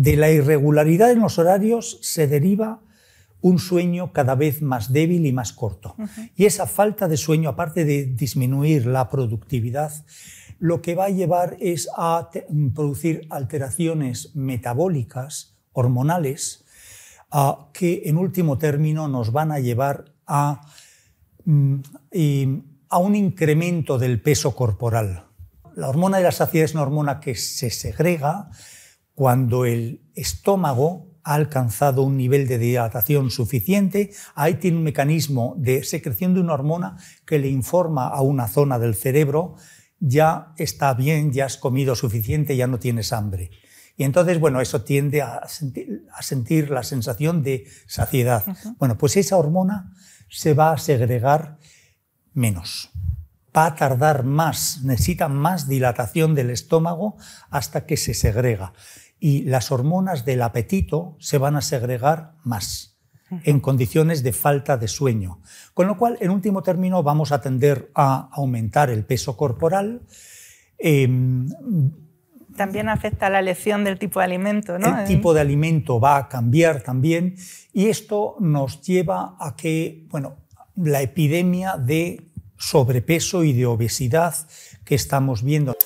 De la irregularidad en los horarios se deriva un sueño cada vez más débil y más corto. Y esa falta de sueño, aparte de disminuir la productividad, lo que va a llevar es a mm, producir alteraciones metabólicas, hormonales, ah, que en último término nos van a llevar a, mm, a un incremento del peso corporal. La hormona de la saciedad es una hormona que se segrega, cuando el estómago ha alcanzado un nivel de dilatación suficiente, ahí tiene un mecanismo de secreción de una hormona que le informa a una zona del cerebro, ya está bien, ya has comido suficiente, ya no tienes hambre. Y entonces, bueno, eso tiende a sentir, la sensación de saciedad. Bueno, pues esa hormona se va a segregar menos. Va a tardar más, necesita más dilatación del estómago hasta que se segrega y las hormonas del apetito se van a segregar más en condiciones de falta de sueño. Con lo cual, en último término, vamos a tender a aumentar el peso corporal. Em, también afecta la elección del tipo de alimento, ¿no? El eh. tipo de alimento va a cambiar también y esto nos lleva a que, bueno, la epidemia de sobrepeso y de obesidad que estamos viendo.